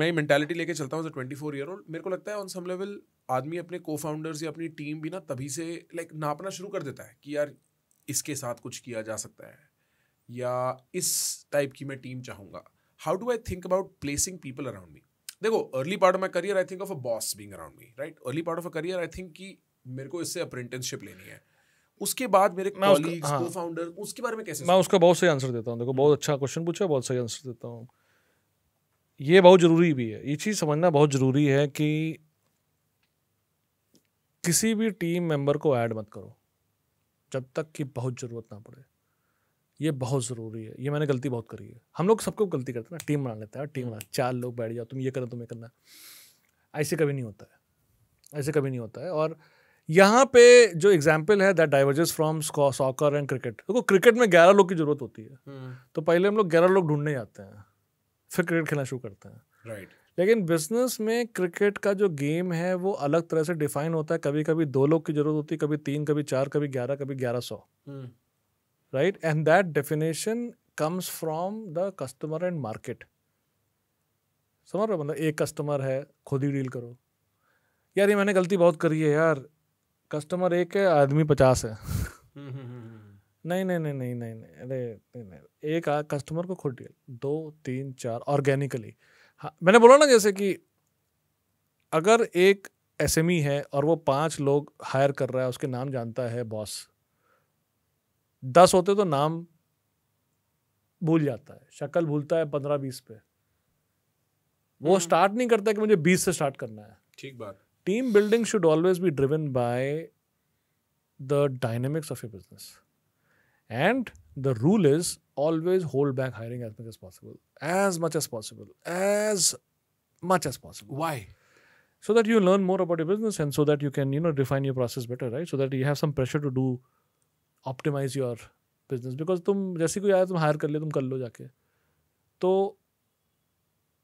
मैं ये मैंटेलिटी लेके चलता हूँ ट्वेंटी फोर ईयर ओल्ड मेरे को लगता है ऑन सम लेवल आदमी अपने को फाउंडर्स या अपनी टीम भी ना तभी से लाइक like, नापना शुरू कर देता है कि यार इसके साथ कुछ किया जा सकता है या इस टाइप की मैं टीम चाहूँगा how do I think about placing people around me देखो early part of my career I think of a boss being around me right early part of a career I think कि मेरे को इससे apprenticeship लेनी है उसके बाद मेरे कॉलीग्स को फाउंडर उसके बारे में कैसे मैं उसका बहुत सही आंसर देता हूँ देखो बहुत अच्छा क्वेश्चन पूछा बहुत सही आंसर देता हूँ ये बहुत ज़रूरी भी है ये चीज़ समझना बहुत ज़रूरी है कि किसी भी टीम मेंबर को ऐड मत करो जब तक कि बहुत ज़रूरत ना पड़े ये बहुत ज़रूरी है ये मैंने गलती बहुत करी है हम लोग सबको गलती करते हैं ना टीम बना लेते हैं टीम बना चार लोग बैठ जाओ तुम ये करना तुम्हें करना ऐसे कभी नहीं होता है ऐसे कभी नहीं होता है और यहाँ पे जो एग्जाम्पल है that diverges from soccer and cricket देखो क्रिकेट में ग्यारह लोग की जरूरत होती है हम्म। तो पहले हम लोग ग्यारह लोग ढूंढने जाते हैं फिर क्रिकेट खेलना शुरू करते हैं राइट right. लेकिन बिजनेस में क्रिकेट का जो गेम है वो अलग तरह से डिफाइन होता है कभी कभी दो लोग की जरूरत होती है कभी तीन कभी चार कभी ग्यारह कभी ग्यारह सौ right and that definition comes from the customer and market समझ रहे मतलब एक कस्टमर है खुद ही डील करो यार ये मैंने गलती बहुत करी है यार कस्टमर एक है आदमी पचास है hmm, hmm, hmm. नहीं नहीं नहीं नहीं नहीं नहीं अरे नहीं नहीं एक आ, कस्टमर को खुद डील दो तीन चार ऑर्गेनिकली हाँ मैंने बोला ना जैसे कि अगर एक एस e है और वो पांच लोग हायर कर रहा है उसके नाम जानता है बॉस दस होते तो नाम भूल जाता है शक्ल भूलता है पंद्रह बीस पे वो स्टार्ट हम्म। नहीं करता कि मुझे बीस से स्टार्ट करना है ठीक बात team building should always be driven by the dynamics of your business And the rule is always hold back hiring as much as possible. As much as possible. As much as possible. Why? So that you learn more about your business and so that you can, you know, refine your process better, right? So that you have some pressure to do optimize your business because तुम जैसे कोई आया तुम higher कर लिया तुम कर लो जाके तो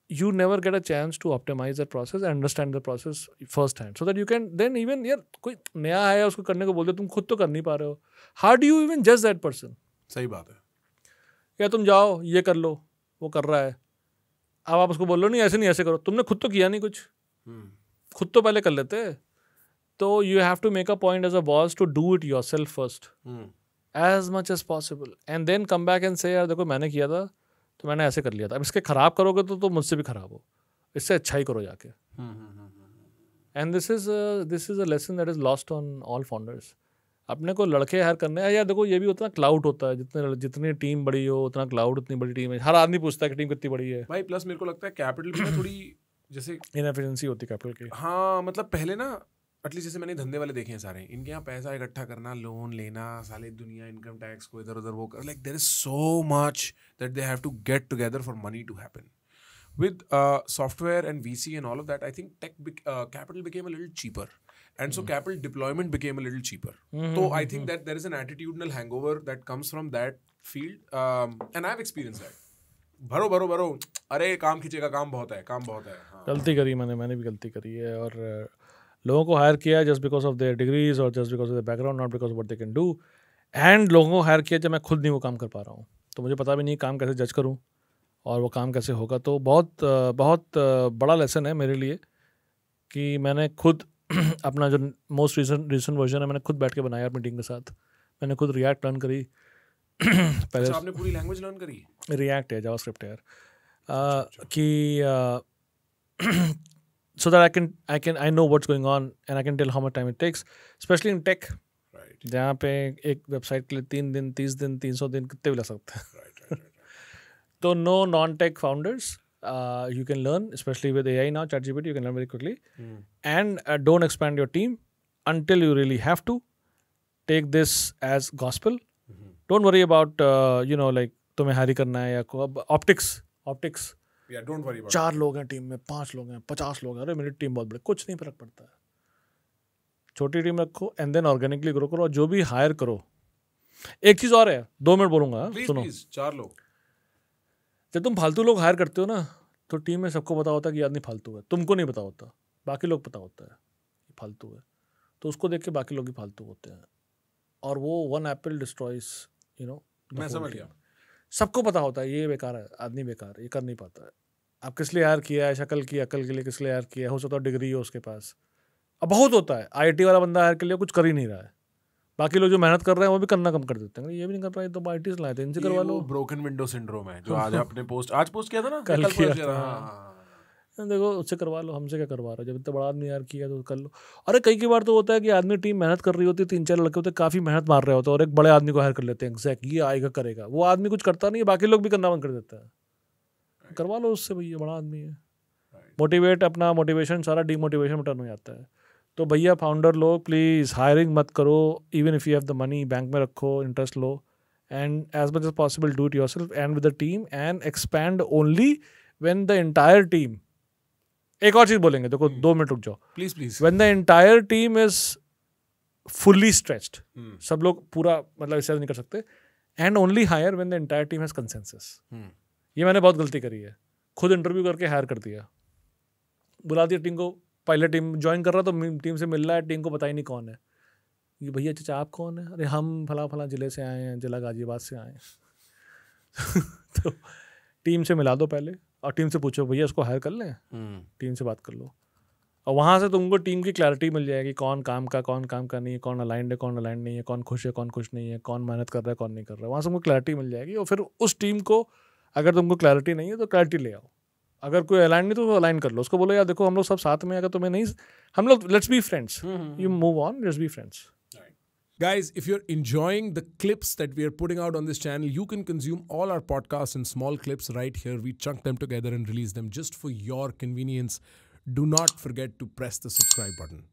you never get a chance to optimize that process and understand the process first hand so that you can then even यार कोई नया आया उसको करने को बोल दो तुम खुद तो कर नहीं पा रहे हो हाउ डू यू इवन जज दैट पर्सन सही बात है या तुम जाओ ये कर लो वो कर रहा है अब आप उसको बोल लो नहीं ऐसे नहीं ऐसे करो तुमने खुद तो किया नहीं कुछ hmm. खुद तो पहले कर लेते तो you have to make a point as a boss to do it yourself first as much as possible and then come back and say यार देखो मैंने किया था तो मैंने ऐसे कर लिया था अब इसके ख़राब करोगे तो तो मुझसे भी ख़राब हो इससे अच्छा ही करो जाके and this is this is a lesson that is lost on all founders अपने को लड़के हायर करने हैं या देखो ये भी उतना क्लाउड होता है जितने जितनी टीम बड़ी हो उतना क्लाउड उतनी बड़ी टीम है हर आदमी पूछता है कि टीम कितनी बड़ी है भाई प्लस मेरे को लगता है कैपिटल थोड़ी जैसे इनएफिशिएंसी होती कैपिटल की हाँ मतलब पहले ना एटलीस्ट जैसे मैंने धंधे वाले देखे हैं सारे इनके यहाँ पैसा इकट्ठा करना लोन लेना साले दुनिया इनकम टैक्स को इधर उधर वो कर like there is so much that they have to get together for money to happen with software and V C and all of that I think tech capital became a little cheaper and so capital deployment became a little cheaper तो I think that there is an attitudinal hangover that comes from that field and I have experience that भरो भरो भरो अरे काम खींचेगा काम बहुत है काम बहुत है हाँ। गलती करी मैंने मैंने भी गलती करी है और लोगों को हायर किया just because of their degrees और just because of the background not because what they can do and लोगों को हायर किया जब मैं खुद नहीं वो काम कर पा रहा हूँ तो मुझे पता भी नहीं काम कैसे जज करूँ और वो काम कैसे होगा तो बहुत बहुत बड़ा लेसन है मेरे लिए कि मैंने खुद अपना जो मोस्ट रिसेंट रिसेंट वर्जन है मैंने खुद बैठ के बनाया अपनी टीम के साथ मैंने खुद रिएक्ट लर्न करी पहले अच्छा, आपने पूरी लैंग्वेज लर्न करी रिएक्ट है जावास्क्रिप्ट है यार अच्छा, अच्छा। कि so that I can I can I know what's going on and I can tell how much time it takes, especially in tech. Right. जहाँ पे एक वेबसाइट के लिए तीन दिन तीस दिन तीन सौ दिन कितने भी लग सकते हैं तो no non tech founders you can learn specially with A I now chat GPT you can learn very quickly and don't expand your team until you really have to take this as gospel mm-hmm. don't worry about uh, you know like तुम्हें हारी करना है या optics, optics. चार लोग हैं team में पांच लोग हैं पचास लोग हैं अरे मेरी टीम बहुत बड़ी कुछ नहीं फर्क पड़ता है छोटी टीम रखो एंड देन ऑर्गेनिकली ग्रो करो और जो भी हायर करो एक चीज़ और है दो मिनट बोलूंगा सुनो चार लोग जब तुम फालतू लोग हायर करते हो ना तो टीम में सबको पता होता है कि आदमी फालतू है तुमको नहीं पता होता बाकी लोग पता होता है फालतू है तो उसको देख के बाकी लोग भी फालतू होते हैं और वो one apple destroys you know मैं समझ गया सबको पता होता है ये बेकार है आदमी बेकार ये कर नहीं पाता है आप किस लिए हायर किया है शक्ल की अकल के लिए किस लिए हायर किया है हो सकता है डिग्री हो उसके पास अब बहुत होता है आई वाला बंदा हायर के लिए कुछ कर ही नहीं रहा है बाकी लोग जो मेहनत कर रहे हैं वो भी करना कम कर देते हैं ये भी नहीं कर रहे तो आई टी लाए थे इनसे करवा लो ब्रोकन विंडो सिंड्रोम है जो आज आपने पोस्ट आज पोस्ट किया था ना कल किया था हाँ, हाँ, हाँ। तो देखो उससे करवा लो हमसे क्या करवा रहा हो जब इतना बड़ा आदमी यार किया तो कर लो अरे कई कई बार तो होता है कि आदमी टीम मेहनत कर रही होती है तीन चार लड़के होते काफ़ी मेहनत मार रहे होते हैं और एक बड़े आदमी को हायर कर लेते हैं एग्जैक्ट ये आएगा करेगा वो आदमी कुछ करता नहीं है बाकी लोग भी करना बंद कर देता है करवा लो उससे भैया बड़ा आदमी है मोटिवेट अपना मोटिवेशन सारा डीमोटिवेशन में टर्न हो जाता है तो भैया फाउंडर लोग प्लीज़ हायरिंग मत करो even if you have the money bank में रखो इंटरेस्ट लो and as much as possible do it yourself and with the team and expand only when the entire team एक और चीज बोलेंगे देखो हम्म। दो मिनट रुक जाओ please please when the entire team is fully stretched सब लोग पूरा मतलब इससे नहीं कर सकते and only hire when the entire team has consensus ये मैंने बहुत गलती करी है खुद इंटरव्यू करके हायर कर दिया बुला दिया टीम को पहले टीम ज्वाइन कर रहा तो टीम से मिल रहा है टीम को पता ही नहीं कौन है ये भैया चाचा आप कौन है अरे हम फला फला ज़िले से आए हैं जिला गाजियाबाद से आए हैं तो टीम से मिला दो पहले और टीम से पूछो भैया उसको हायर कर लें टीम हम्म। से बात कर लो और वहाँ से तुमको टीम की क्लैरिटी मिल जाएगी कौन काम का कौन काम का नहीं है कौन अलाइंड है कौन अलाइंड नहीं है कौन खुश है कौन खुश नहीं है कौन मेहनत कर रहा है कौन नहीं कर रहा है वहाँ से तुमको क्लैरिटी मिल जाएगी और फिर उस टीम को अगर तुमको क्लैरिटी नहीं है तो क्लैरिटी ले आओ अगर कोई अलाइन नहीं तो अलाइन कर लो उसको बोलो यार देखो हम लोग सब साथ में अगर तुम्हें नहीं हम लोग let's be friends you move on let's be friends Guys, if you're enjoying the clips that we are putting out on this channel, you can consume all our podcasts in small clips right here. We chunk them together and release them just for your convenience. Do not forget to press the subscribe button.